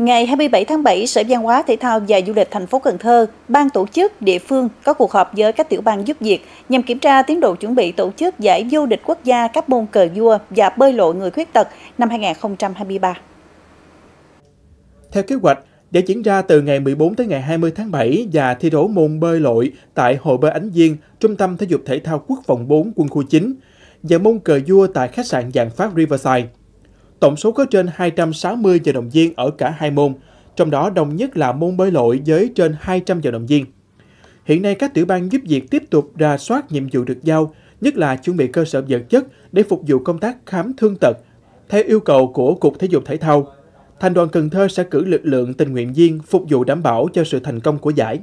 Ngày 27 tháng 7, Sở Văn hóa Thể thao và Du lịch thành phố Cần Thơ, ban tổ chức địa phương có cuộc họp với các tiểu bang giúp việc nhằm kiểm tra tiến độ chuẩn bị tổ chức giải vô địch quốc gia các môn cờ vua và bơi lội người khuyết tật năm 2023. Theo kế hoạch, giải diễn ra từ ngày 14 tới ngày 20 tháng 7 và thi đấu môn bơi lội tại Hồ Bơi Ánh Viên, Trung tâm Thể dục Thể thao Quốc phòng 4, quân khu 9, và môn cờ vua tại khách sạn Dạng pháp Riverside. Tổng số có trên 260 vận động viên ở cả hai môn, trong đó đông nhất là môn bơi lội với trên 200 vận động viên. Hiện nay các tiểu ban giúp việc tiếp tục ra soát nhiệm vụ được giao, nhất là chuẩn bị cơ sở vật chất để phục vụ công tác khám thương tật theo yêu cầu của Cục Thể dục Thể thao. Thành đoàn Cần Thơ sẽ cử lực lượng tình nguyện viên phục vụ đảm bảo cho sự thành công của giải.